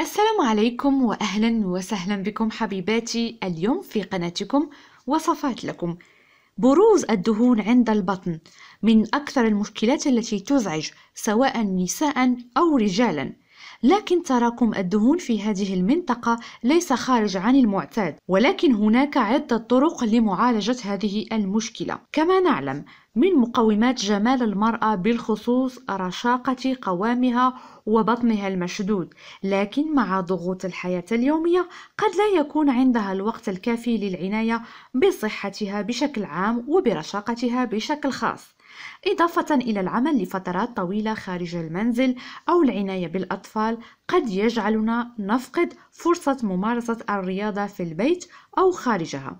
السلام عليكم واهلا وسهلا بكم حبيباتي اليوم في قناتكم وصفات لكم بروز الدهون عند البطن من اكثر المشكلات التي تزعج سواء نساء او رجالا لكن تراكم الدهون في هذه المنطقة ليس خارج عن المعتاد ولكن هناك عدة طرق لمعالجة هذه المشكلة كما نعلم من مقومات جمال المرأة بالخصوص رشاقة قوامها وبطنها المشدود لكن مع ضغوط الحياة اليومية قد لا يكون عندها الوقت الكافي للعناية بصحتها بشكل عام وبرشاقتها بشكل خاص إضافة إلى العمل لفترات طويلة خارج المنزل أو العناية بالأطفال قد يجعلنا نفقد فرصة ممارسة الرياضة في البيت أو خارجها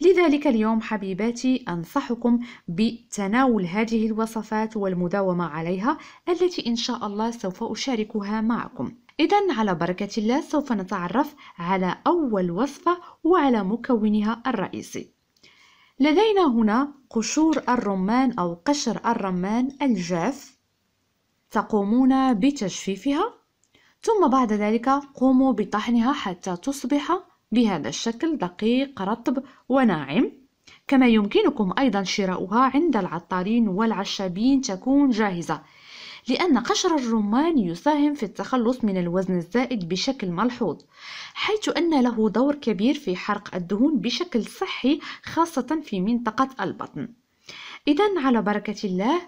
لذلك اليوم حبيباتي أنصحكم بتناول هذه الوصفات والمداومة عليها التي إن شاء الله سوف أشاركها معكم إذا على بركة الله سوف نتعرف على أول وصفة وعلى مكونها الرئيسي لدينا هنا قشور الرمان أو قشر الرمان الجاف تقومون بتجفيفها ثم بعد ذلك قوموا بطحنها حتى تصبح بهذا الشكل دقيق رطب وناعم كما يمكنكم أيضا شراؤها عند العطارين والعشابين تكون جاهزة لأن قشر الرمان يساهم في التخلص من الوزن الزائد بشكل ملحوظ حيث أن له دور كبير في حرق الدهون بشكل صحي خاصة في منطقة البطن إذا على بركة الله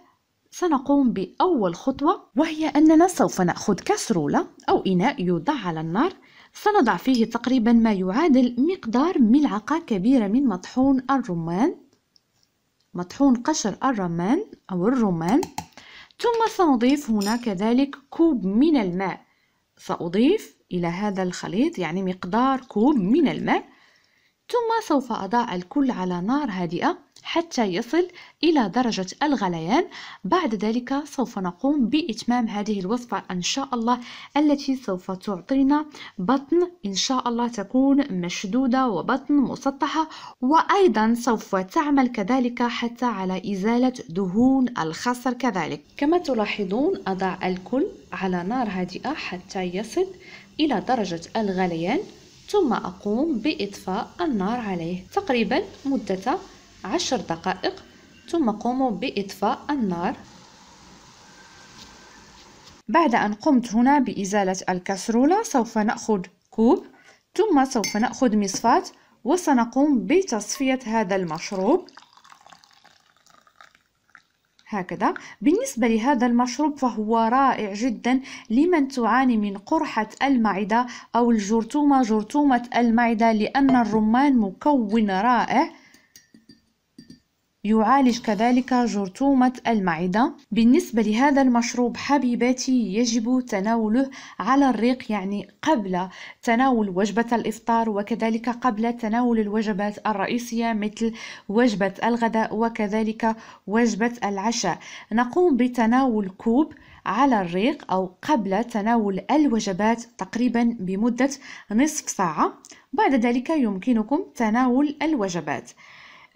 سنقوم بأول خطوة وهي أننا سوف نأخذ كسرولة أو إناء يوضع على النار سنضع فيه تقريبا ما يعادل مقدار ملعقة كبيرة من مطحون الرمان مطحون قشر الرمان أو الرمان ثم سنضيف هنا كذلك كوب من الماء سأضيف إلى هذا الخليط يعني مقدار كوب من الماء ثم سوف أضع الكل على نار هادئة حتى يصل إلى درجة الغليان بعد ذلك سوف نقوم بإتمام هذه الوصفة إن شاء الله التي سوف تعطينا بطن إن شاء الله تكون مشدودة وبطن مسطحة وأيضا سوف تعمل كذلك حتى على إزالة دهون الخصر كذلك كما تلاحظون أضع الكل على نار هادئة حتى يصل إلى درجة الغليان ثم أقوم بإطفاء النار عليه تقريبا مدة عشر دقائق ثم قوموا بإطفاء النار بعد أن قمت هنا بإزالة الكسرولة سوف نأخذ كوب ثم سوف نأخذ مصفاة وسنقوم بتصفية هذا المشروب هكذا بالنسبة لهذا المشروب فهو رائع جدا لمن تعاني من قرحة المعدة أو الجرثومة جرثومة المعدة لأن الرمان مكون رائع يعالج كذلك جرثومة المعدة بالنسبة لهذا المشروب حبيباتي يجب تناوله على الريق يعني قبل تناول وجبة الإفطار وكذلك قبل تناول الوجبات الرئيسية مثل وجبة الغداء وكذلك وجبة العشاء نقوم بتناول كوب على الريق أو قبل تناول الوجبات تقريبا بمدة نصف ساعة بعد ذلك يمكنكم تناول الوجبات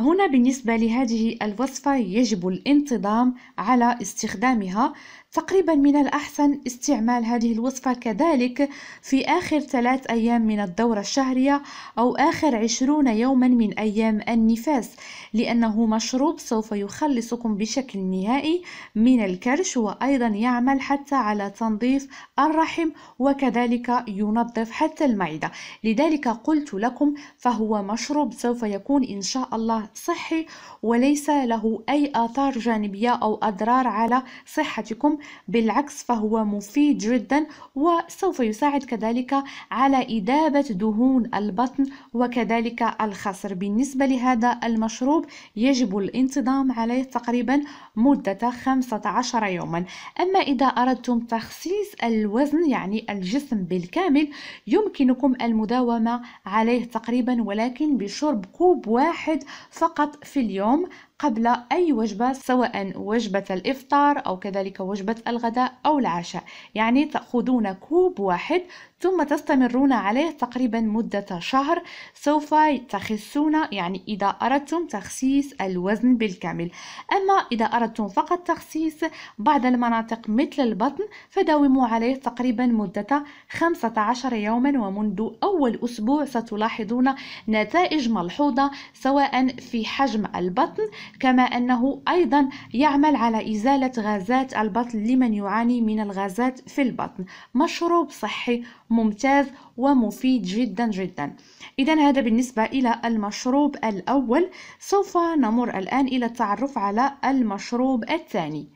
هنا بالنسبة لهذه الوصفة يجب الانتظام على استخدامها تقريبا من الأحسن استعمال هذه الوصفة كذلك في آخر ثلاث أيام من الدورة الشهرية أو آخر عشرون يوما من أيام النفاس لأنه مشروب سوف يخلصكم بشكل نهائي من الكرش وأيضا يعمل حتى على تنظيف الرحم وكذلك ينظف حتى المعدة لذلك قلت لكم فهو مشروب سوف يكون إن شاء الله صحي وليس له أي آثار جانبية أو أضرار على صحتكم بالعكس فهو مفيد جدا وسوف يساعد كذلك على إذابة دهون البطن وكذلك الخصر بالنسبة لهذا المشروب يجب الانتظام عليه تقريبا مدة 15 يوما أما إذا أردتم تخصيص الوزن يعني الجسم بالكامل يمكنكم المداومة عليه تقريبا ولكن بشرب كوب واحد فقط في اليوم قبل أي وجبة سواء وجبة الإفطار أو كذلك وجبة الغداء أو العشاء يعني تأخذون كوب واحد ثم تستمرون عليه تقريبا مدة شهر سوف تخسون يعني إذا أردتم تخسيس الوزن بالكامل أما إذا أردتم فقط تخسيس بعض المناطق مثل البطن فداوموا عليه تقريبا مدة 15 يوما ومنذ أول أسبوع ستلاحظون نتائج ملحوظة سواء في حجم البطن كما أنه أيضا يعمل على إزالة غازات البطن لمن يعاني من الغازات في البطن مشروب صحي ممتاز ومفيد جدا جدا إذا هذا بالنسبة إلى المشروب الأول سوف نمر الآن إلى التعرف على المشروب الثاني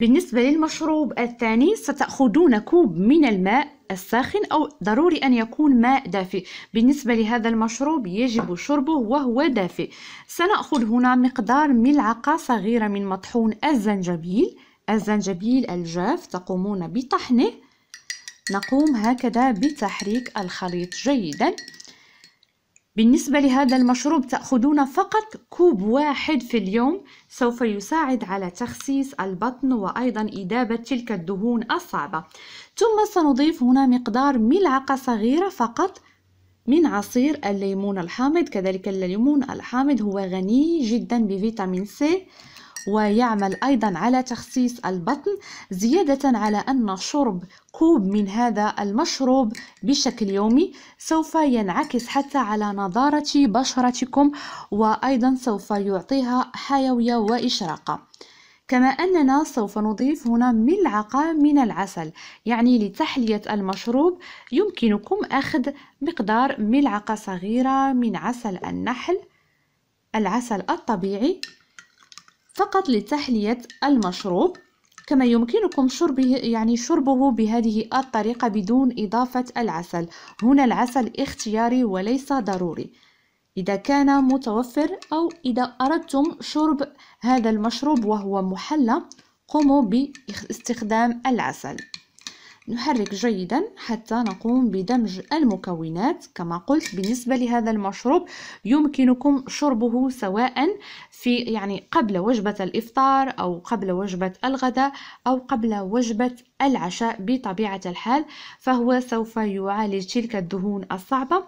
بالنسبة للمشروب الثاني ستأخذون كوب من الماء الساخن أو ضروري أن يكون ماء دافئ بالنسبة لهذا المشروب يجب شربه وهو دافئ سنأخذ هنا مقدار ملعقة صغيرة من مطحون الزنجبيل الزنجبيل الجاف تقومون بطحنه نقوم هكذا بتحريك الخليط جيدا بالنسبة لهذا المشروب تأخذون فقط كوب واحد في اليوم سوف يساعد على تخسيس البطن وأيضا إذابة تلك الدهون الصعبة ثم سنضيف هنا مقدار ملعقة صغيرة فقط من عصير الليمون الحامض كذلك الليمون الحامض هو غني جدا بفيتامين سي ويعمل أيضا على تخسيس البطن زيادة على أن شرب كوب من هذا المشروب بشكل يومي سوف ينعكس حتى على نضارة بشرتكم وأيضا سوف يعطيها حيوية وإشراقة كما أننا سوف نضيف هنا ملعقة من العسل يعني لتحلية المشروب يمكنكم أخذ مقدار ملعقة صغيرة من عسل النحل العسل الطبيعي فقط لتحلية المشروب كما يمكنكم شربه يعني شربه بهذه الطريقة بدون إضافة العسل هنا العسل اختياري وليس ضروري إذا كان متوفر أو إذا أردتم شرب هذا المشروب وهو محلى قوموا باستخدام العسل نحرك جيدا حتى نقوم بدمج المكونات كما قلت بالنسبة لهذا المشروب يمكنكم شربه سواء في يعني قبل وجبة الإفطار أو قبل وجبة الغداء أو قبل وجبة العشاء بطبيعة الحال فهو سوف يعالج تلك الدهون الصعبة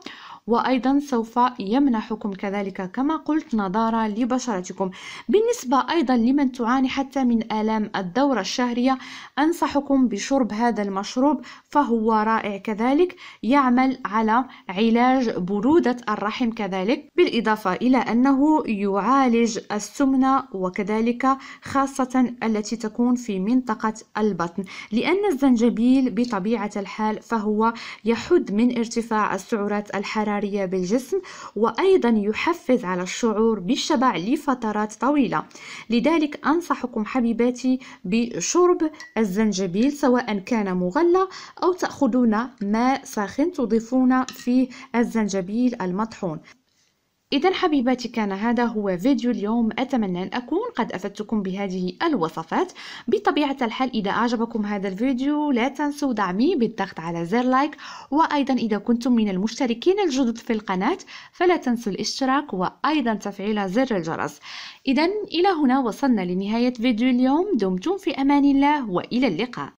وأيضا سوف يمنحكم كذلك كما قلت نضارة لبشرتكم بالنسبة أيضا لمن تعاني حتى من آلام الدورة الشهرية أنصحكم بشرب هذا المشروب فهو رائع كذلك يعمل على علاج برودة الرحم كذلك بالإضافة إلى أنه يعالج السمنة وكذلك خاصة التي تكون في منطقة البطن لأن الزنجبيل بطبيعة الحال فهو يحد من ارتفاع السعرات الحرارية الحراريه بالجسم وأيضا يحفز على الشعور بالشبع لفترات طويلة لذلك أنصحكم حبيباتي بشرب الزنجبيل سواء كان مغلى أو تأخذون ماء ساخن تضيفون فيه الزنجبيل المطحون إذا حبيباتي كان هذا هو فيديو اليوم أتمنى أن أكون قد أفدتكم بهذه الوصفات بطبيعة الحال إذا أعجبكم هذا الفيديو لا تنسوا دعمي بالضغط على زر لايك وأيضا إذا كنتم من المشتركين الجدد في القناة فلا تنسوا الاشتراك وأيضا تفعيل زر الجرس إذا إلى هنا وصلنا لنهاية فيديو اليوم دمتم في أمان الله وإلى اللقاء